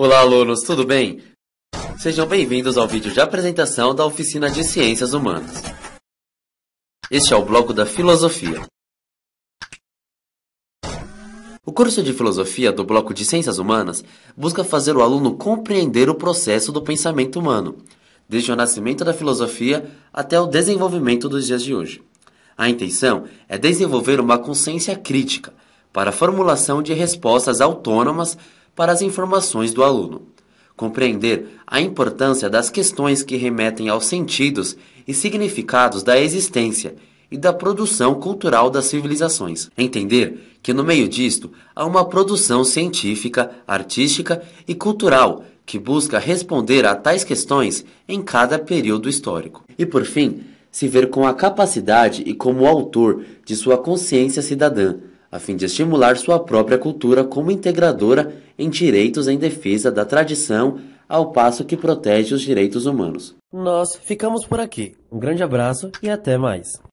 Olá, alunos, tudo bem? Sejam bem-vindos ao vídeo de apresentação da Oficina de Ciências Humanas. Este é o bloco da Filosofia. O curso de Filosofia do bloco de Ciências Humanas busca fazer o aluno compreender o processo do pensamento humano, desde o nascimento da filosofia até o desenvolvimento dos dias de hoje. A intenção é desenvolver uma consciência crítica para a formulação de respostas autônomas para as informações do aluno. Compreender a importância das questões que remetem aos sentidos e significados da existência e da produção cultural das civilizações. Entender que no meio disto há uma produção científica, artística e cultural que busca responder a tais questões em cada período histórico. E por fim, se ver com a capacidade e como autor de sua consciência cidadã, a fim de estimular sua própria cultura como integradora em direitos em defesa da tradição, ao passo que protege os direitos humanos. Nós ficamos por aqui. Um grande abraço e até mais.